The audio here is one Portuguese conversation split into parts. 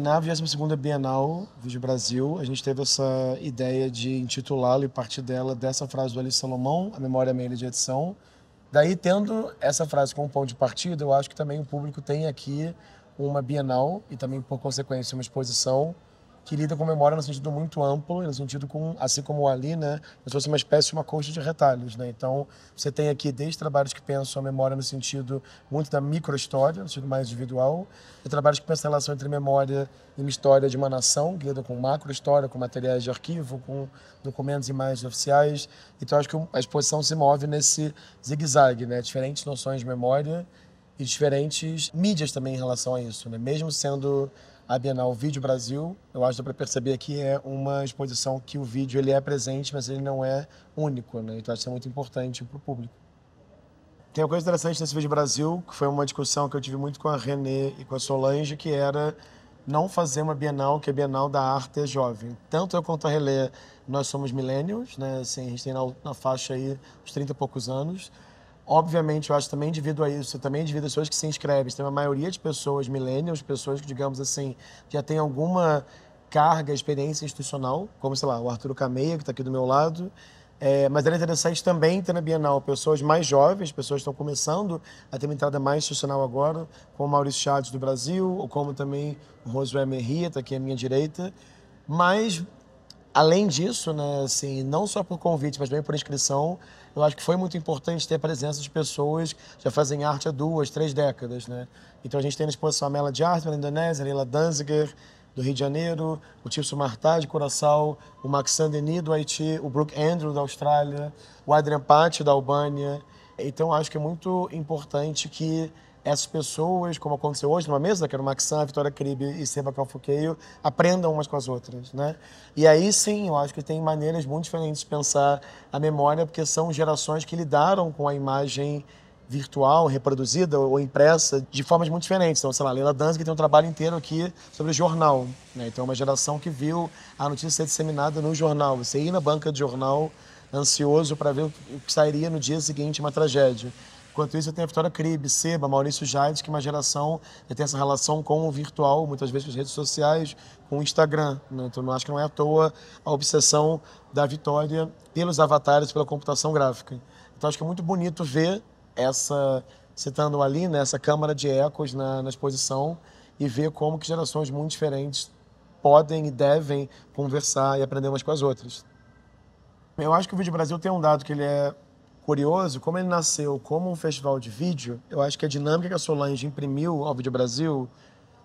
Na 22ª Bienal de Brasil, a gente teve essa ideia de intitulá-lo e partir dela dessa frase do Alice Salomão, A Memória é Meia de Edição. Daí, tendo essa frase como ponto de partida, eu acho que também o público tem aqui uma Bienal e também, por consequência, uma exposição que lida com memória no sentido muito amplo, no sentido com, assim como Ali, né, se fosse uma espécie, uma coxa de retalhos, né? Então, você tem aqui desde trabalhos que pensam a memória no sentido muito da microhistória, no sentido mais individual, e trabalhos que pensam a relação entre memória e uma história de uma nação, que lida com macrohistória, com materiais de arquivo, com documentos e imagens oficiais. Então, acho que a exposição se move nesse zigue-zague, né? Diferentes noções de memória e diferentes mídias também em relação a isso, né? Mesmo sendo a Bienal Vídeo Brasil, eu acho que dá para perceber que é uma exposição que o vídeo ele é presente, mas ele não é único, né? Então acho que é muito importante para o público. Tem uma coisa interessante nesse Vídeo Brasil, que foi uma discussão que eu tive muito com a Renê e com a Solange, que era não fazer uma Bienal, que a Bienal da Arte é jovem. Tanto eu quanto a Relê, nós somos millennials, né? Assim, a gente tem na, na faixa aí uns 30 e poucos anos. Obviamente, eu acho também devido a isso, também devido às pessoas que se inscrevem, tem uma maioria de pessoas, millennials, pessoas que, digamos assim, já tem alguma carga, experiência institucional, como, sei lá, o Arturo Cameia, que está aqui do meu lado, é, mas era interessante também ter na Bienal pessoas mais jovens, pessoas que estão começando a ter uma entrada mais institucional agora, como Maurício Chaves do Brasil, ou como também o Rosué Merria, está aqui à minha direita, mas além disso, né, assim, não só por convite, mas também por inscrição, eu acho que foi muito importante ter a presença de pessoas que já fazem arte há duas, três décadas, né? Então a gente tem na exposição a Mela de Arte, da Indonésia, a Leila Danziger, do Rio de Janeiro, o Tirso Martá, de Curaçao, o Max Denis, do Haiti, o Brooke Andrew, da Austrália, o Adrian Patti, da Albânia. Então acho que é muito importante que essas pessoas, como aconteceu hoje numa mesa, que era o Maxan, Vitória Cribe e Seba Calfoqueio, aprendam umas com as outras, né? E aí sim, eu acho que tem maneiras muito diferentes de pensar a memória, porque são gerações que lidaram com a imagem virtual, reproduzida ou impressa de formas muito diferentes. Então, sei lá, Leila Danzig tem um trabalho inteiro aqui sobre jornal. Né? Então, é uma geração que viu a notícia ser disseminada no jornal. Você ir na banca de jornal ansioso para ver o que sairia no dia seguinte, uma tragédia. Enquanto isso, tem a Vitória Cribe, Seba, Maurício Jaides, que é uma geração que tem essa relação com o virtual, muitas vezes com as redes sociais, com o Instagram. Né? Então, acho que não é à toa a obsessão da Vitória pelos avatares, pela computação gráfica. Então, acho que é muito bonito ver essa, citando ali, né, essa câmara de ecos na, na exposição e ver como que gerações muito diferentes podem e devem conversar e aprender umas com as outras. Eu acho que o Vídeo Brasil tem um dado que ele é curioso, como ele nasceu como um festival de vídeo, eu acho que a dinâmica que a Solange imprimiu ao Vídeo Brasil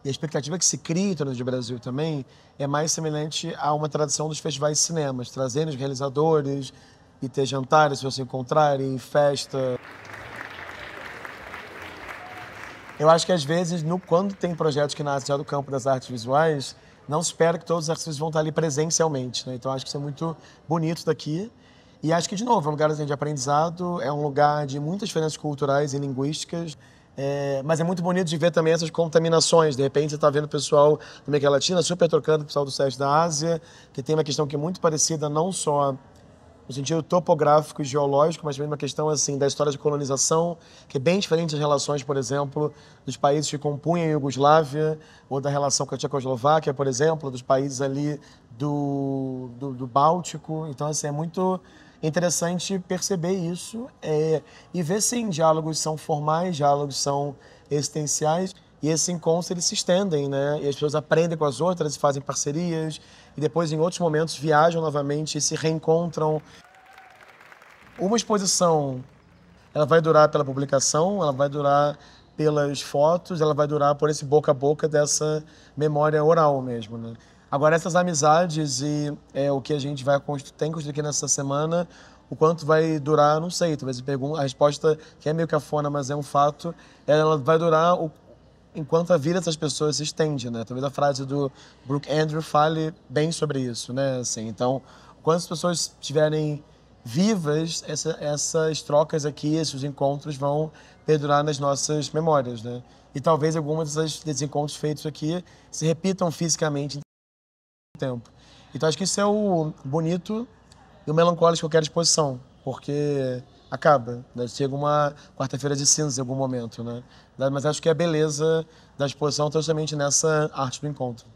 e a expectativa que se cria em torno do Brasil também é mais semelhante a uma tradição dos festivais de cinemas, trazendo os realizadores e ter jantares se encontrar em festa. Eu acho que às vezes, no, quando tem projetos que nascem já do campo das artes visuais, não se espera que todos os artistas vão estar ali presencialmente. Né? Então acho que isso é muito bonito daqui. E acho que, de novo, é um lugar assim, de aprendizado, é um lugar de muitas diferenças culturais e linguísticas. É, mas é muito bonito de ver também essas contaminações. De repente, você está vendo o pessoal da América Latina super trocando o pessoal do Sudeste da Ásia, que tem uma questão que é muito parecida, não só no sentido topográfico e geológico, mas também uma questão assim da história de colonização, que é bem diferente das relações, por exemplo, dos países que compunham a Iugoslávia, ou da relação com a Tchecoslováquia, por exemplo, dos países ali do, do, do Báltico. Então, assim, é muito interessante perceber isso é, e ver se em diálogos são formais, diálogos são existenciais e esses encontros eles se estendem, né? E as pessoas aprendem com as outras e fazem parcerias e depois em outros momentos viajam novamente e se reencontram. Uma exposição, ela vai durar pela publicação, ela vai durar pelas fotos, ela vai durar por esse boca a boca dessa memória oral mesmo, né? Agora, essas amizades e é, o que a gente vai construir, tem construído aqui nessa semana, o quanto vai durar, não sei. Talvez a resposta, que é meio cafona, mas é um fato, ela vai durar o, enquanto a vida dessas pessoas se estende, né? Talvez a frase do Brooke Andrew fale bem sobre isso, né? Assim, então, quando as pessoas estiverem vivas, essa, essas trocas aqui, esses encontros vão perdurar nas nossas memórias, né? E talvez algumas desses encontros feitos aqui se repitam fisicamente tempo. Então acho que isso é o bonito e o melancólico de qualquer exposição, porque acaba, né? chega uma quarta-feira de cinzas em algum momento, né? Mas acho que a beleza da exposição está justamente nessa arte do encontro.